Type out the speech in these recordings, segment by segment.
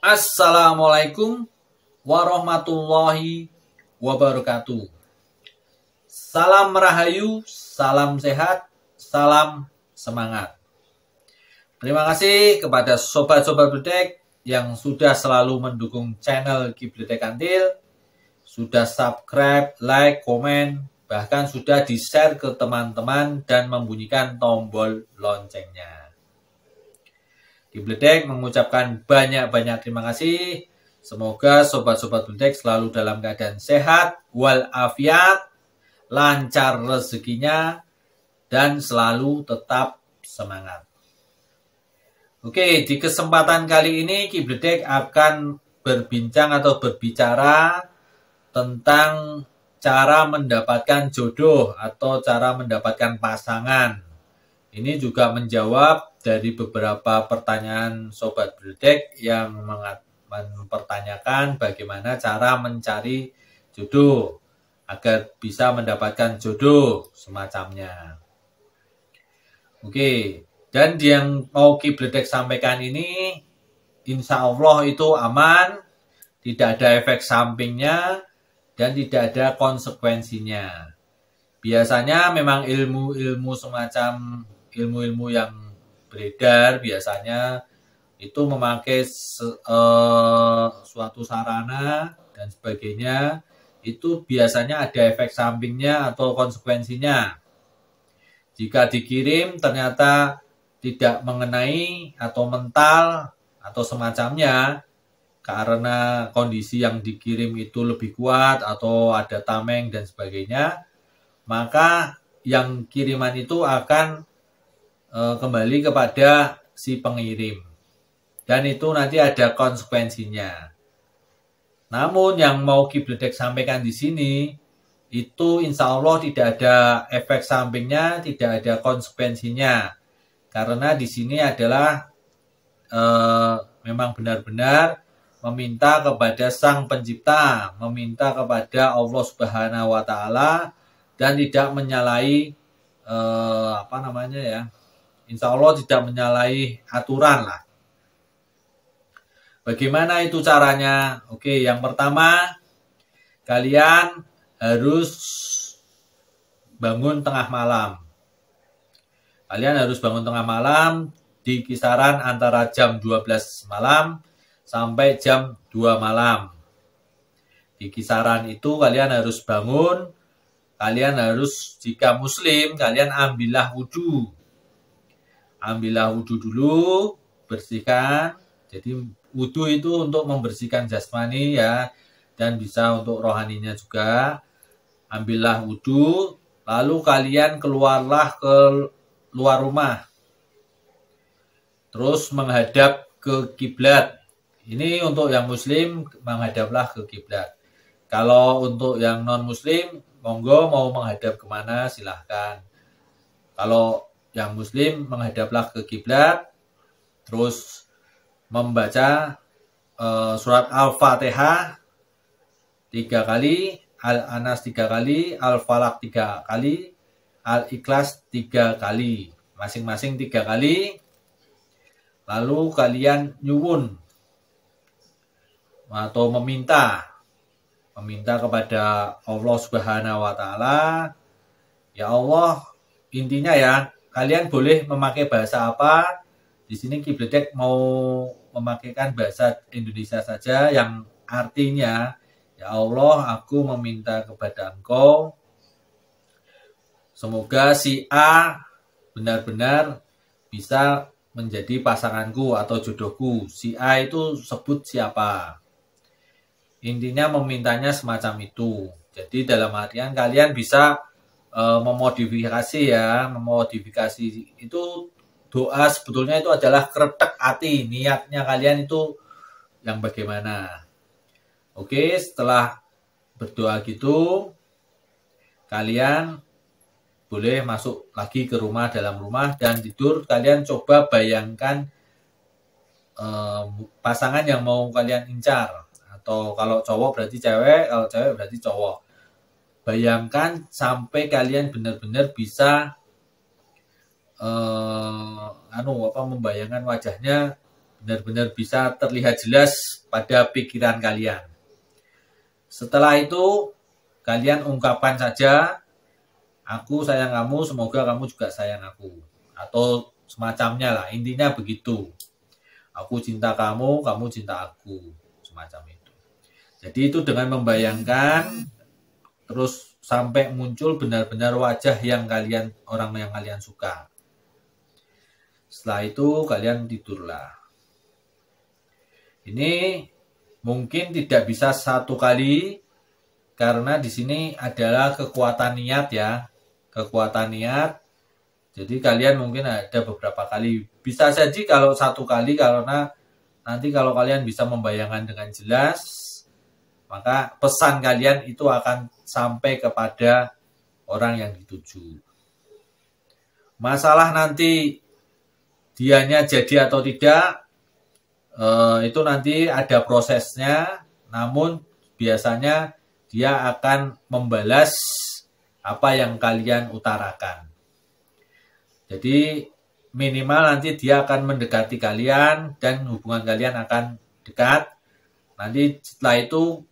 Assalamualaikum warahmatullahi wabarakatuh. Salam rahayu, salam sehat, salam semangat. Terima kasih kepada sobat-sobat Bledek yang sudah selalu mendukung channel Kibletek Kantil, sudah subscribe, like, komen, bahkan sudah di-share ke teman-teman dan membunyikan tombol loncengnya di mengucapkan banyak-banyak terima kasih. Semoga sobat-sobat Bledek selalu dalam keadaan sehat, walafiat, lancar rezekinya, dan selalu tetap semangat. Oke, di kesempatan kali ini Ki akan berbincang atau berbicara tentang cara mendapatkan jodoh atau cara mendapatkan pasangan. Ini juga menjawab dari beberapa pertanyaan Sobat Berdek yang mempertanyakan bagaimana cara mencari jodoh agar bisa mendapatkan jodoh semacamnya. Oke, dan yang mau Ki sampaikan ini insya Allah itu aman, tidak ada efek sampingnya, dan tidak ada konsekuensinya. Biasanya memang ilmu-ilmu semacam ilmu-ilmu yang beredar biasanya itu memakai uh, suatu sarana dan sebagainya itu biasanya ada efek sampingnya atau konsekuensinya. Jika dikirim ternyata tidak mengenai atau mental atau semacamnya karena kondisi yang dikirim itu lebih kuat atau ada tameng dan sebagainya, maka yang kiriman itu akan Eh, kembali kepada si pengirim. Dan itu nanti ada konsekuensinya. Namun yang mau Kibledek sampaikan di sini itu insya Allah tidak ada efek sampingnya, tidak ada konsekuensinya. Karena di sini adalah e, memang benar-benar meminta kepada Sang Pencipta, meminta kepada Allah Subhanahu wa taala dan tidak menyalahi e, apa namanya ya? Insya Allah tidak menyalahi aturan lah. Bagaimana itu caranya? Oke, yang pertama kalian harus bangun tengah malam. Kalian harus bangun tengah malam di kisaran antara jam 12 malam sampai jam 2 malam. Di kisaran itu kalian harus bangun, kalian harus jika muslim kalian ambillah wudhu ambillah wudhu dulu, bersihkan. Jadi wudhu itu untuk membersihkan jasmani ya, dan bisa untuk rohaninya juga. Ambillah wudhu, lalu kalian keluarlah ke luar rumah. Terus menghadap ke kiblat. Ini untuk yang muslim menghadaplah ke kiblat. Kalau untuk yang non muslim, monggo mau menghadap kemana silahkan. Kalau yang muslim menghadaplah ke kiblat terus membaca uh, surat Al-Fatihah tiga kali, Al-Anas tiga kali, Al-Falak tiga kali, Al-Ikhlas tiga kali, masing-masing tiga kali. Lalu kalian nyuwun atau meminta meminta kepada Allah Subhanahu wa taala ya Allah intinya ya kalian boleh memakai bahasa apa. Di sini Kibledek mau memakaikan bahasa Indonesia saja yang artinya ya Allah aku meminta kepada engkau semoga si A benar-benar bisa menjadi pasanganku atau jodohku. Si A itu sebut siapa. Intinya memintanya semacam itu. Jadi dalam artian kalian bisa Eh, memodifikasi ya, memodifikasi itu doa sebetulnya itu adalah keretek hati niatnya kalian itu yang bagaimana. Oke, setelah berdoa gitu kalian boleh masuk lagi ke rumah dalam rumah dan tidur kalian coba bayangkan eh, pasangan yang mau kalian incar atau kalau cowok berarti cewek, kalau cewek berarti cowok Bayangkan sampai kalian benar-benar bisa uh, anu apa membayangkan wajahnya benar-benar bisa terlihat jelas pada pikiran kalian. Setelah itu kalian ungkapan saja aku sayang kamu, semoga kamu juga sayang aku atau semacamnya lah. Intinya begitu. Aku cinta kamu, kamu cinta aku, semacam itu. Jadi itu dengan membayangkan terus sampai muncul benar-benar wajah yang kalian orang yang kalian suka. Setelah itu kalian tidurlah. Ini mungkin tidak bisa satu kali karena di sini adalah kekuatan niat ya, kekuatan niat. Jadi kalian mungkin ada beberapa kali. Bisa saja kalau satu kali karena nanti kalau kalian bisa membayangkan dengan jelas maka pesan kalian itu akan sampai kepada orang yang dituju. Masalah nanti dianya jadi atau tidak, eh, itu nanti ada prosesnya, namun biasanya dia akan membalas apa yang kalian utarakan. Jadi minimal nanti dia akan mendekati kalian dan hubungan kalian akan dekat. Nanti setelah itu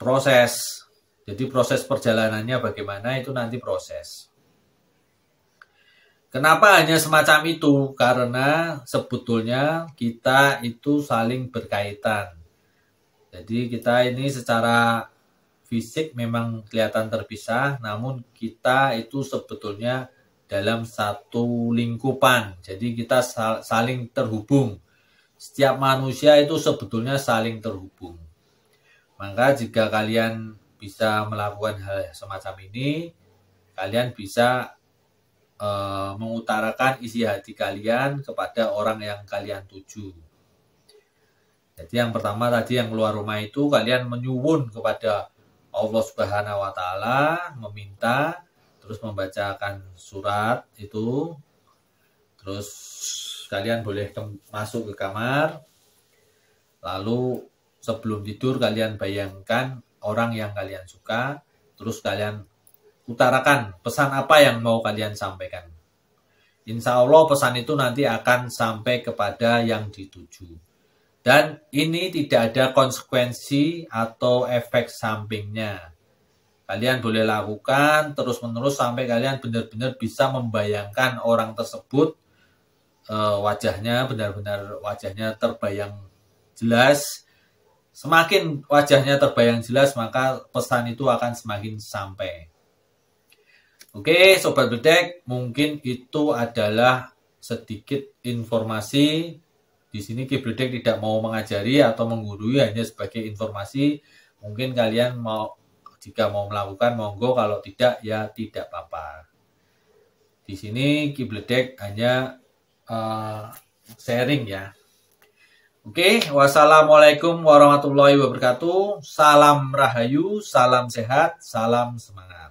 proses. Jadi proses perjalanannya bagaimana itu nanti proses. Kenapa hanya semacam itu? Karena sebetulnya kita itu saling berkaitan. Jadi kita ini secara fisik memang kelihatan terpisah, namun kita itu sebetulnya dalam satu lingkupan. Jadi kita saling terhubung. Setiap manusia itu sebetulnya saling terhubung. Maka jika kalian bisa melakukan hal semacam ini, kalian bisa e, mengutarakan isi hati kalian kepada orang yang kalian tuju. Jadi yang pertama tadi yang keluar rumah itu kalian menyuwun kepada Allah Subhanahu wa taala, meminta terus membacakan surat itu. Terus kalian boleh masuk ke kamar lalu sebelum tidur kalian bayangkan orang yang kalian suka, terus kalian utarakan pesan apa yang mau kalian sampaikan. Insya Allah pesan itu nanti akan sampai kepada yang dituju. Dan ini tidak ada konsekuensi atau efek sampingnya. Kalian boleh lakukan terus-menerus sampai kalian benar-benar bisa membayangkan orang tersebut eh, wajahnya benar-benar wajahnya terbayang jelas Semakin wajahnya terbayang jelas, maka pesan itu akan semakin sampai. Oke, sobat bedek, mungkin itu adalah sedikit informasi. Di sini Kibledek tidak mau mengajari atau menggurui hanya sebagai informasi. Mungkin kalian mau jika mau melakukan monggo, kalau tidak ya tidak apa-apa. Di sini Kibledek hanya uh, sharing ya, Oke, okay. wassalamualaikum warahmatullahi wabarakatuh. Salam rahayu, salam sehat, salam semangat.